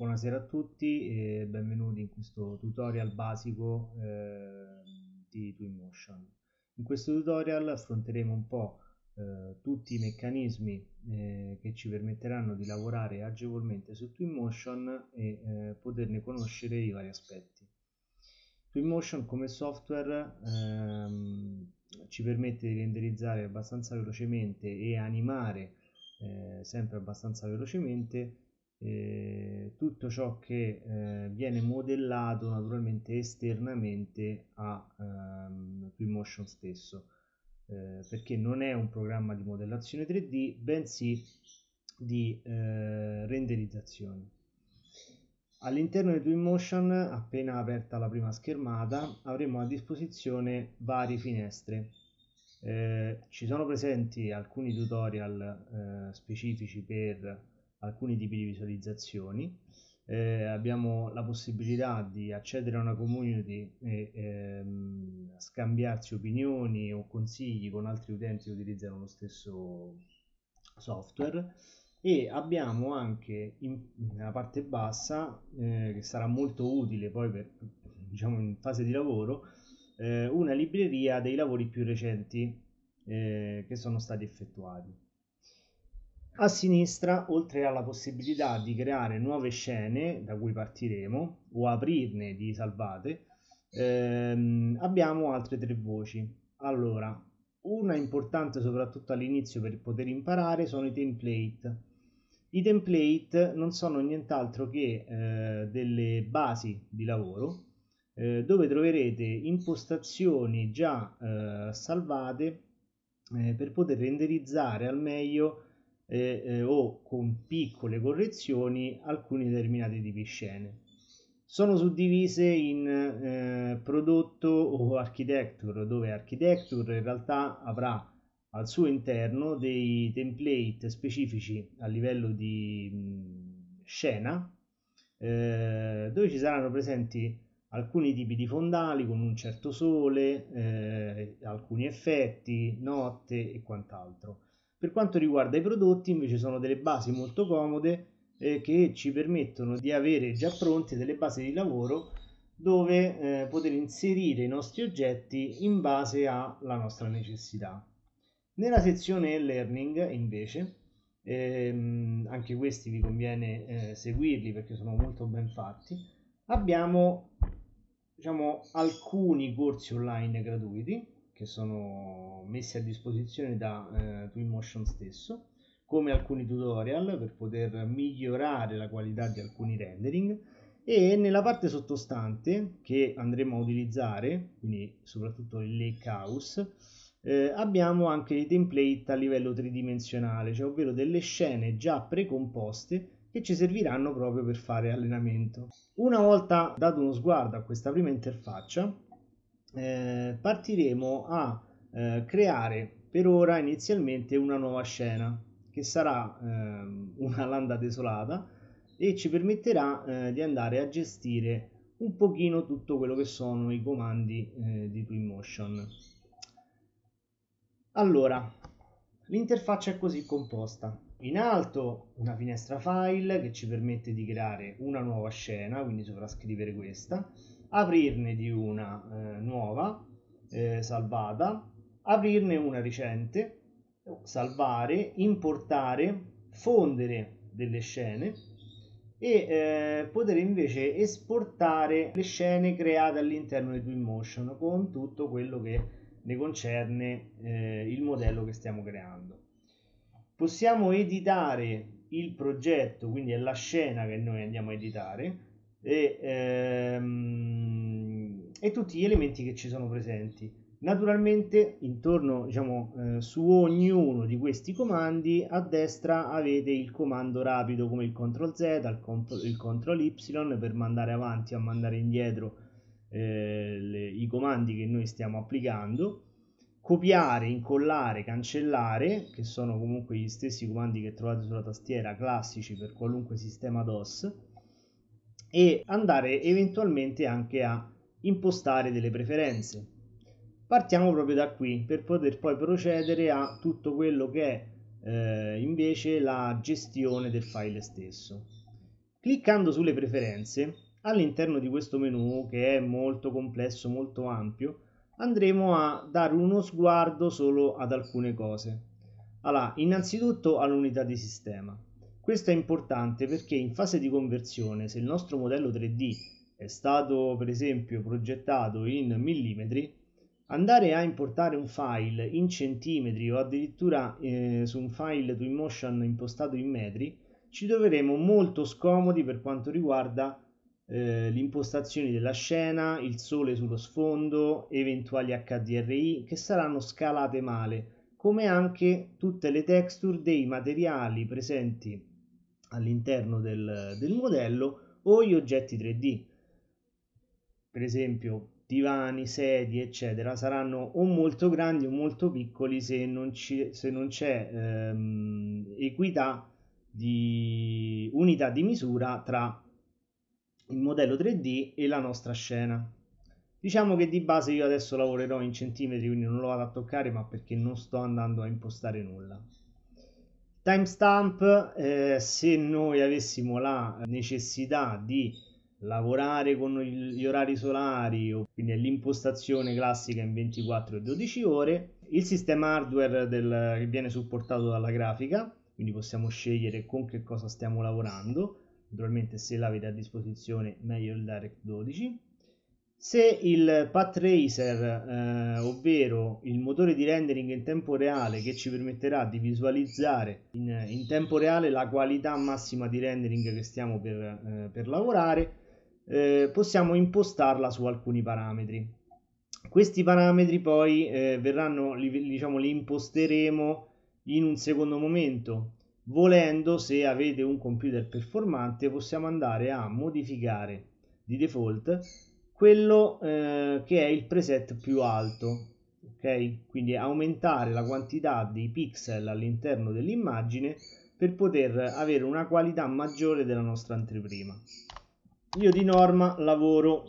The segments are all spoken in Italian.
Buonasera a tutti e benvenuti in questo tutorial basico eh, di Twinmotion. In questo tutorial affronteremo un po' eh, tutti i meccanismi eh, che ci permetteranno di lavorare agevolmente su Twinmotion e eh, poterne conoscere i vari aspetti. Twinmotion come software ehm, ci permette di renderizzare abbastanza velocemente e animare eh, sempre abbastanza velocemente eh, tutto ciò che eh, viene modellato naturalmente esternamente a ehm, Twinmotion stesso eh, perché non è un programma di modellazione 3D bensì di eh, renderizzazione all'interno di Twinmotion appena aperta la prima schermata avremo a disposizione varie finestre eh, ci sono presenti alcuni tutorial specifici per alcuni tipi di visualizzazioni. Eh, abbiamo la possibilità di accedere a una community e ehm, scambiarci opinioni o consigli con altri utenti che utilizzano lo stesso software e abbiamo anche in, nella parte bassa eh, che sarà molto utile poi per, diciamo in fase di lavoro eh, una libreria dei lavori più recenti eh, che sono stati effettuati a sinistra, oltre alla possibilità di creare nuove scene, da cui partiremo, o aprirne di salvate, ehm, abbiamo altre tre voci. Allora, una importante soprattutto all'inizio per poter imparare sono i template. I template non sono nient'altro che eh, delle basi di lavoro eh, dove troverete impostazioni già eh, salvate eh, per poter renderizzare al meglio eh, eh, o con piccole correzioni alcuni determinati tipi scene. Sono suddivise in eh, prodotto o architecture, dove architecture in realtà avrà al suo interno dei template specifici a livello di mh, scena, eh, dove ci saranno presenti alcuni tipi di fondali con un certo sole, eh, alcuni effetti, notte e quant'altro. Per quanto riguarda i prodotti invece sono delle basi molto comode eh, che ci permettono di avere già pronte delle basi di lavoro dove eh, poter inserire i nostri oggetti in base alla nostra necessità. Nella sezione learning invece, ehm, anche questi vi conviene eh, seguirli perché sono molto ben fatti, abbiamo diciamo, alcuni corsi online gratuiti che sono messi a disposizione da eh, Twinmotion stesso, come alcuni tutorial per poter migliorare la qualità di alcuni rendering e nella parte sottostante che andremo a utilizzare, quindi soprattutto il lake house, eh, abbiamo anche i template a livello tridimensionale, cioè ovvero delle scene già precomposte che ci serviranno proprio per fare allenamento. Una volta dato uno sguardo a questa prima interfaccia, eh, partiremo a eh, creare per ora inizialmente una nuova scena che sarà ehm, una landa desolata e ci permetterà eh, di andare a gestire un pochino tutto quello che sono i comandi eh, di Twinmotion. Allora, l'interfaccia è così composta. In alto una finestra file che ci permette di creare una nuova scena, quindi sovrascrivere questa, aprirne di una eh, nuova, eh, salvata, aprirne una recente, salvare, importare, fondere delle scene e eh, poter invece esportare le scene create all'interno di Twinmotion con tutto quello che ne concerne eh, il modello che stiamo creando possiamo editare il progetto, quindi è la scena che noi andiamo a editare e, ehm, e tutti gli elementi che ci sono presenti. Naturalmente intorno, diciamo, eh, su ognuno di questi comandi a destra avete il comando rapido come il CTRL Z, il, il CTRL Y per mandare avanti o mandare indietro eh, le, i comandi che noi stiamo applicando copiare, incollare, cancellare, che sono comunque gli stessi comandi che trovate sulla tastiera classici per qualunque sistema DOS, e andare eventualmente anche a impostare delle preferenze. Partiamo proprio da qui per poter poi procedere a tutto quello che è eh, invece la gestione del file stesso. Cliccando sulle preferenze, all'interno di questo menu che è molto complesso, molto ampio, andremo a dare uno sguardo solo ad alcune cose. Allora, innanzitutto all'unità di sistema. Questo è importante perché in fase di conversione, se il nostro modello 3D è stato per esempio progettato in millimetri, andare a importare un file in centimetri o addirittura eh, su un file Twinmotion impostato in metri, ci troveremo molto scomodi per quanto riguarda eh, l'impostazione della scena, il sole sullo sfondo, eventuali HDRI che saranno scalate male, come anche tutte le texture dei materiali presenti all'interno del, del modello o gli oggetti 3D. Per esempio, divani, sedie, eccetera, saranno o molto grandi o molto piccoli se non, ci, se non c'è ehm, equità di unità di misura tra il modello 3D e la nostra scena. Diciamo che di base io adesso lavorerò in centimetri, quindi non lo vado a toccare, ma perché non sto andando a impostare nulla. Timestamp, eh, se noi avessimo la necessità di lavorare con gli orari solari, quindi l'impostazione classica in 24 e 12 ore, il sistema hardware del, che viene supportato dalla grafica, quindi possiamo scegliere con che cosa stiamo lavorando, naturalmente se l'avete a disposizione meglio il Direct 12 se il path racer eh, ovvero il motore di rendering in tempo reale che ci permetterà di visualizzare in, in tempo reale la qualità massima di rendering che stiamo per, eh, per lavorare eh, possiamo impostarla su alcuni parametri questi parametri poi eh, verranno li, diciamo li imposteremo in un secondo momento Volendo, se avete un computer performante, possiamo andare a modificare di default quello eh, che è il preset più alto. Ok? Quindi aumentare la quantità di pixel all'interno dell'immagine per poter avere una qualità maggiore della nostra anteprima. Io di norma lavoro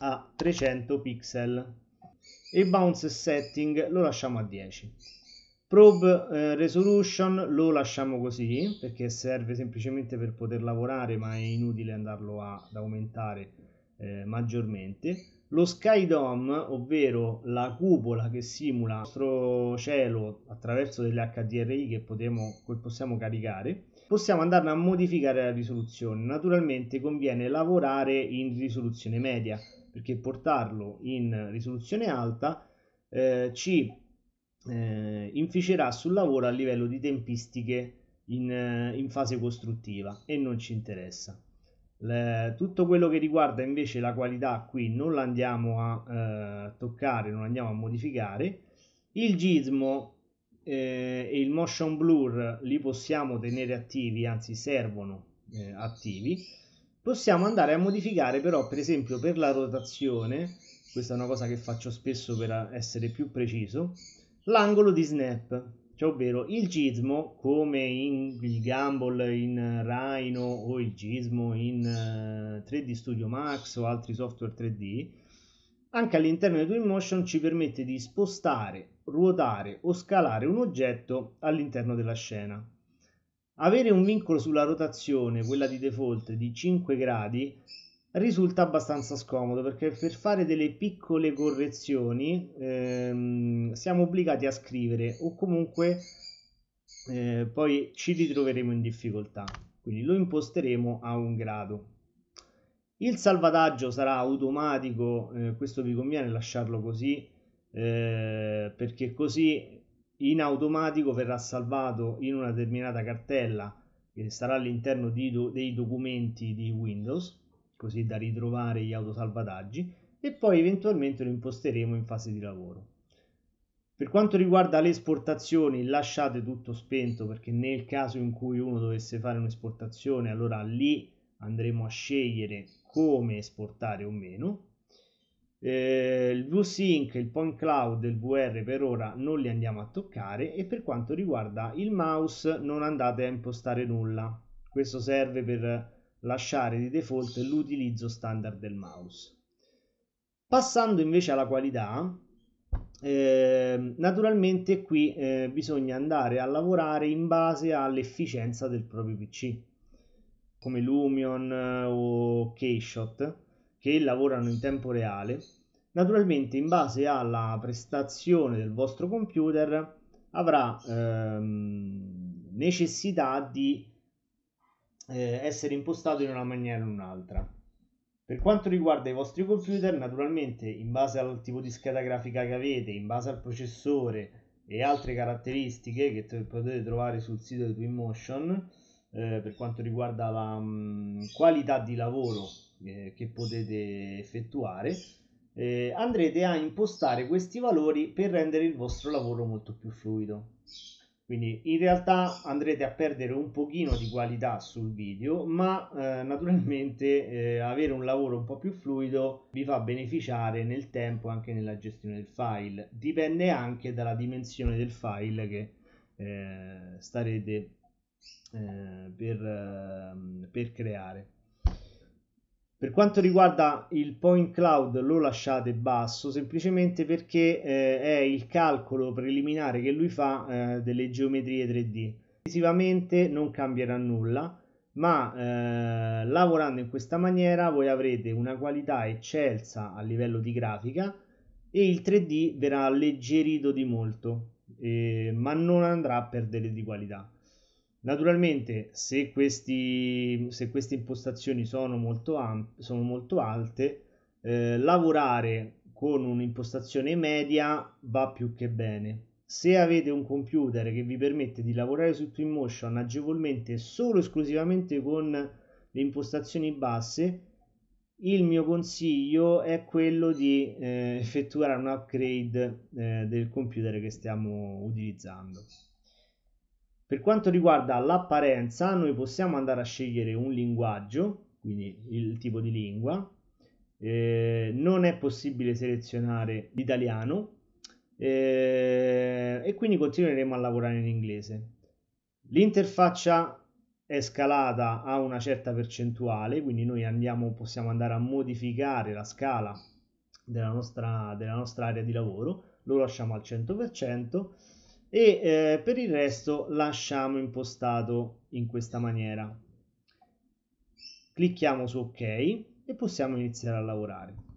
a 300 pixel e bounce setting lo lasciamo a 10. Probe eh, Resolution lo lasciamo così perché serve semplicemente per poter lavorare ma è inutile andarlo a, ad aumentare eh, maggiormente lo Sky Dome, ovvero la cupola che simula il nostro cielo attraverso delle HDRI che, potremo, che possiamo caricare, possiamo andare a modificare la risoluzione. Naturalmente conviene lavorare in risoluzione media, perché portarlo in risoluzione alta eh, ci eh, inficerà sul lavoro a livello di tempistiche in, eh, in fase costruttiva e non ci interessa. Le, tutto quello che riguarda invece la qualità qui non la andiamo a eh, toccare, non andiamo a modificare. Il gizmo eh, e il motion blur li possiamo tenere attivi, anzi servono eh, attivi. Possiamo andare a modificare però per esempio per la rotazione, questa è una cosa che faccio spesso per essere più preciso, l'angolo di snap, cioè ovvero il gizmo come in il gamble in eh, Rhino o il gizmo in uh, eh, 3D Studio Max o altri software 3D, anche all'interno di Twinmotion ci permette di spostare, ruotare o scalare un oggetto all'interno della scena. Avere un vincolo sulla rotazione, quella di default, di 5 gradi risulta abbastanza scomodo perché per fare delle piccole correzioni ehm, siamo obbligati a scrivere o comunque eh, poi ci ritroveremo in difficoltà quindi lo imposteremo a un grado il salvataggio sarà automatico eh, questo vi conviene lasciarlo così eh, perché così in automatico verrà salvato in una determinata cartella che sarà all'interno do- dei documenti di Windows così da ritrovare gli autosalvataggi, e poi eventualmente lo imposteremo in fase di lavoro. Per quanto riguarda le esportazioni, lasciate tutto spento perché nel caso in cui uno dovesse fare un'esportazione, allora lì andremo a scegliere come esportare o meno. Eh, il VSync, il Point Cloud e il VR per ora non li andiamo a toccare e per quanto riguarda il mouse non andate a impostare nulla. Questo serve per lasciare di default l'utilizzo standard del mouse. Passando invece alla qualità, eh, naturalmente qui eh, bisogna andare a lavorare in base all'efficienza del proprio PC, come Lumion eh, o Keyshot, che lavorano in tempo reale. Naturalmente in base alla prestazione del vostro computer avrà ehm, necessità di eh, essere impostato in una maniera o un'altra. Per quanto riguarda i vostri computer, naturalmente in base al tipo di scheda grafica che avete, in base al processore e altre caratteristiche che t- potete trovare sul sito di Twinmotion, eh, per quanto riguarda la mh, mm, qualità di lavoro eh, che potete effettuare, eh, andrete a impostare questi valori per rendere il vostro lavoro molto più fluido. Quindi in realtà andrete a perdere un pochino di qualità sul video, ma eh, naturalmente eh, avere un lavoro un po' più fluido vi fa beneficiare nel tempo anche nella gestione del file. Dipende anche dalla dimensione del file che eh, starete eh, per, ehm, per creare. Per quanto riguarda il point cloud lo lasciate basso semplicemente perché eh, è il calcolo preliminare che lui fa eh, delle geometrie 3D. Visivamente non cambierà nulla, ma eh, lavorando in questa maniera voi avrete una qualità eccelsa a livello di grafica e il 3D verrà alleggerito di molto, eh, ma non andrà a perdere di qualità. Naturalmente, se, questi, se queste impostazioni sono molto, amp- sono molto alte, eh, lavorare con un'impostazione media va più che bene. Se avete un computer che vi permette di lavorare su Twinmotion agevolmente solo e esclusivamente con le impostazioni basse, il mio consiglio è quello di eh, effettuare un upgrade eh, del computer che stiamo utilizzando. Per quanto riguarda l'apparenza, noi possiamo andare a scegliere un linguaggio, quindi il tipo di lingua. Eh, non è possibile selezionare l'italiano eh, e quindi continueremo a lavorare in inglese. L'interfaccia è scalata a una certa percentuale, quindi noi andiamo, possiamo andare a modificare la scala della nostra, della nostra area di lavoro, lo lasciamo al 100% e eh, per il resto lasciamo impostato in questa maniera. Clicchiamo su ok e possiamo iniziare a lavorare.